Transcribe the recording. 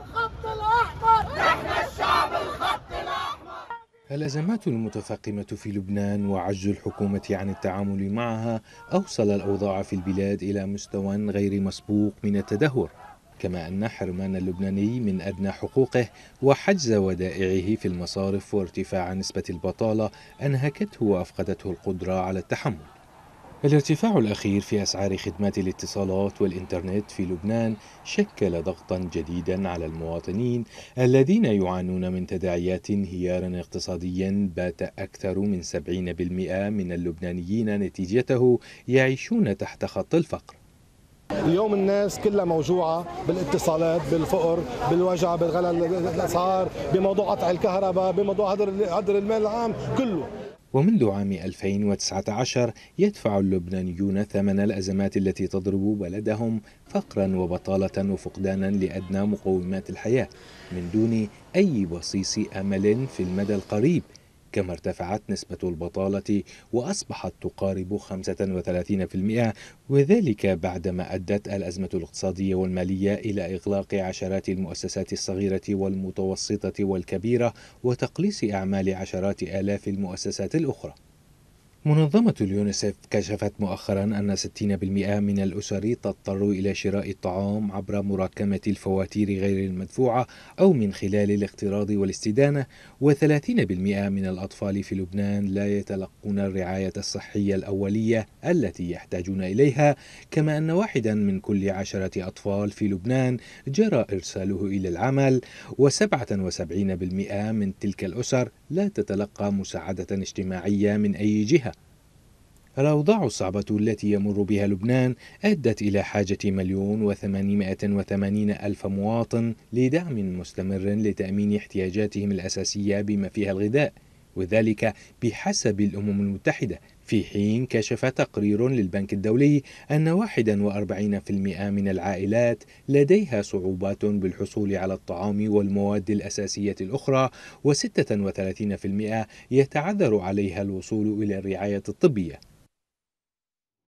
الخط الأحمر نحن الشعب الخط الأحمر الأزمات المتفاقمة في لبنان وعجز الحكومة عن التعامل معها أوصل الأوضاع في البلاد إلى مستوى غير مسبوق من التدهور كما أن حرمان اللبناني من أدنى حقوقه وحجز ودائعه في المصارف وارتفاع نسبة البطالة أنهكته وأفقدته القدرة على التحمل الارتفاع الأخير في أسعار خدمات الاتصالات والإنترنت في لبنان شكل ضغطا جديدا على المواطنين الذين يعانون من تداعيات انهيار اقتصادي بات أكثر من 70% من اللبنانيين نتيجته يعيشون تحت خط الفقر اليوم الناس كلها موجوعة بالاتصالات بالفقر بالوجع بالغلاء الأسعار بموضوع قطع الكهرباء بموضوع هدر المال العام كله ومنذ عام 2019 يدفع اللبنانيون ثمن الأزمات التي تضرب بلدهم فقرا وبطالة وفقدانا لأدنى مقومات الحياة من دون أي بصيص أمل في المدى القريب كما ارتفعت نسبة البطالة وأصبحت تقارب 35% وذلك بعدما أدت الأزمة الاقتصادية والمالية إلى إغلاق عشرات المؤسسات الصغيرة والمتوسطة والكبيرة وتقليص أعمال عشرات آلاف المؤسسات الأخرى منظمة اليونيسف كشفت مؤخرا أن 60% من الأسر تضطر إلى شراء الطعام عبر مراكمة الفواتير غير المدفوعة أو من خلال الاقتراض والاستدانة و30% من الأطفال في لبنان لا يتلقون الرعاية الصحية الأولية التي يحتاجون إليها كما أن واحدا من كل عشرة أطفال في لبنان جرى إرساله إلى العمل و77% من تلك الأسر لا تتلقى مساعدة اجتماعية من أي جهة الأوضاع الصعبة التي يمر بها لبنان أدت إلى حاجة مليون وثمانمائة وثمانين ألف مواطن لدعم مستمر لتأمين احتياجاتهم الأساسية بما فيها الغذاء وذلك بحسب الأمم المتحدة في حين كشف تقرير للبنك الدولي أن 41% من العائلات لديها صعوبات بالحصول على الطعام والمواد الأساسية الأخرى و36% يتعذر عليها الوصول إلى الرعاية الطبية